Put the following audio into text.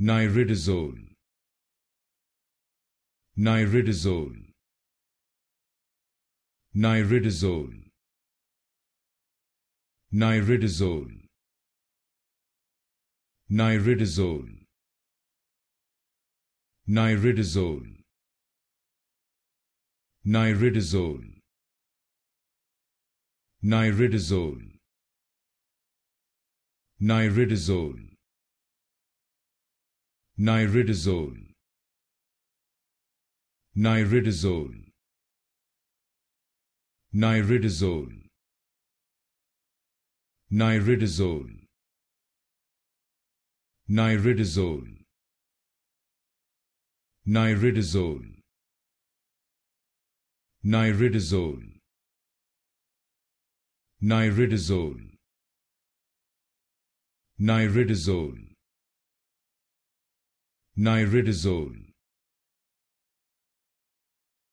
Niridazole Niridazole Niridazole Niridazole Niridazole Niridazole Niridazole Niridazole Niridazole Niridazole. Niridazole. Niridazole. Niridazole. Niridazole. Niridazole. Niridazole. Niridazole. Niridazole Niridazole